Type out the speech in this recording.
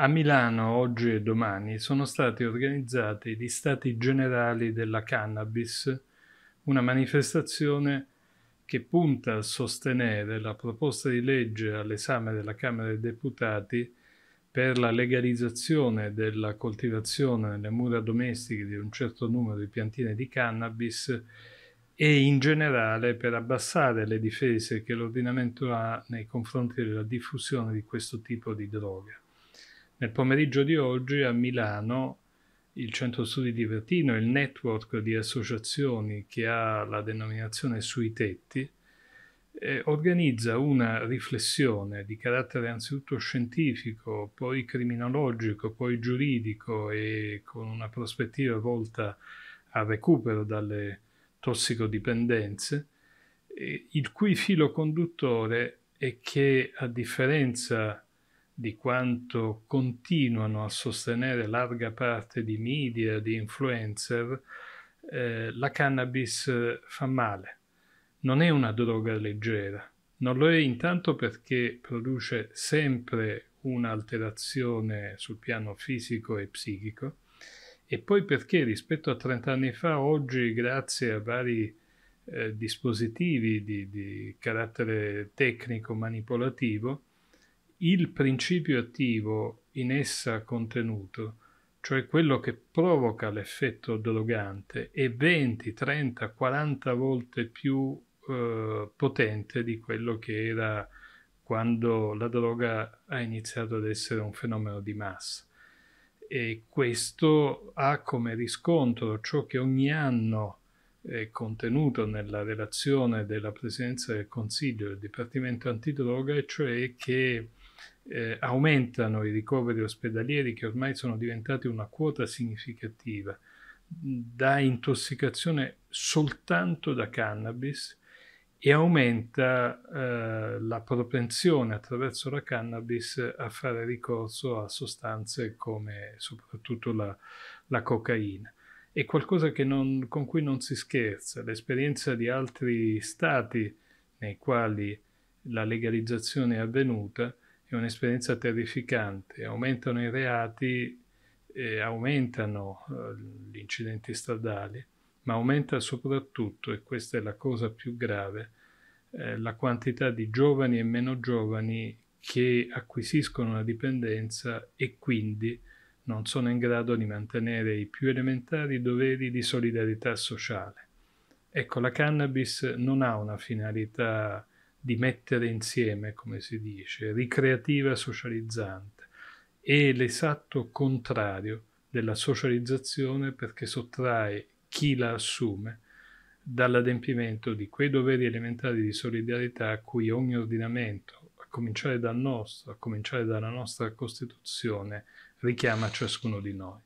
A Milano oggi e domani sono stati organizzati gli Stati Generali della Cannabis, una manifestazione che punta a sostenere la proposta di legge all'esame della Camera dei Deputati per la legalizzazione della coltivazione nelle mura domestiche di un certo numero di piantine di cannabis e in generale per abbassare le difese che l'ordinamento ha nei confronti della diffusione di questo tipo di droga. Nel pomeriggio di oggi a Milano il Centro Studi di Vertino, il network di associazioni che ha la denominazione Sui Tetti, eh, organizza una riflessione di carattere anzitutto scientifico, poi criminologico, poi giuridico e con una prospettiva volta al recupero dalle tossicodipendenze, eh, il cui filo conduttore è che a differenza di di quanto continuano a sostenere larga parte di media, di influencer, eh, la cannabis eh, fa male. Non è una droga leggera. Non lo è intanto perché produce sempre un'alterazione sul piano fisico e psichico e poi perché rispetto a 30 anni fa oggi grazie a vari eh, dispositivi di, di carattere tecnico manipolativo il principio attivo in essa contenuto, cioè quello che provoca l'effetto drogante, è 20, 30, 40 volte più eh, potente di quello che era quando la droga ha iniziato ad essere un fenomeno di massa. E questo ha come riscontro ciò che ogni anno è contenuto nella relazione della Presidenza del Consiglio del Dipartimento Antidroga, e cioè che eh, aumentano i ricoveri ospedalieri che ormai sono diventati una quota significativa, mm, da intossicazione soltanto da cannabis e aumenta eh, la propensione attraverso la cannabis a fare ricorso a sostanze come soprattutto la, la cocaina è qualcosa non, con cui non si scherza. L'esperienza di altri stati nei quali la legalizzazione è avvenuta è un'esperienza terrificante. Aumentano i reati e aumentano uh, gli incidenti stradali, ma aumenta soprattutto, e questa è la cosa più grave, eh, la quantità di giovani e meno giovani che acquisiscono una dipendenza e quindi non sono in grado di mantenere i più elementari doveri di solidarietà sociale. Ecco, la cannabis non ha una finalità di mettere insieme, come si dice, ricreativa socializzante, è l'esatto contrario della socializzazione perché sottrae chi la assume dall'adempimento di quei doveri elementari di solidarietà a cui ogni ordinamento, a cominciare dal nostro, a cominciare dalla nostra Costituzione, richiama ciascuno di noi.